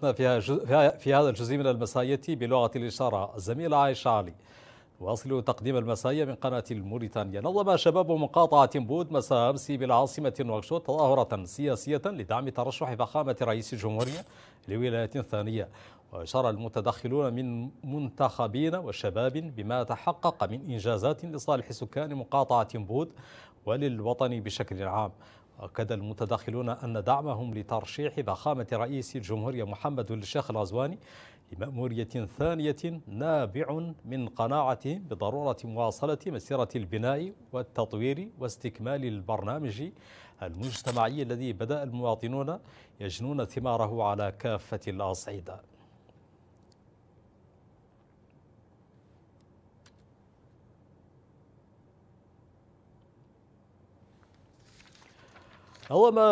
في هذا الجزء من المسائية بلغة الإشارة الزميلة عائشة علي واصل تقديم المسائية من قناة الموريتانيا نظم شباب مقاطعة بود مساء أمس بالعاصمة نواكشوط تظاهرة سياسية لدعم ترشح فخامة رئيس الجمهورية لولاية ثانية وأشار المتدخلون من منتخبين وشباب بما تحقق من إنجازات لصالح سكان مقاطعة بود وللوطن بشكل عام أكد المتداخلون أن دعمهم لترشيح ضخامة رئيس الجمهورية محمد الشيخ الغزواني لمأمورية ثانية نابع من قناعتهم بضرورة مواصلة مسيرة البناء والتطوير واستكمال البرنامج المجتمعي الذي بدأ المواطنون يجنون ثماره على كافة الأصعدة Hello,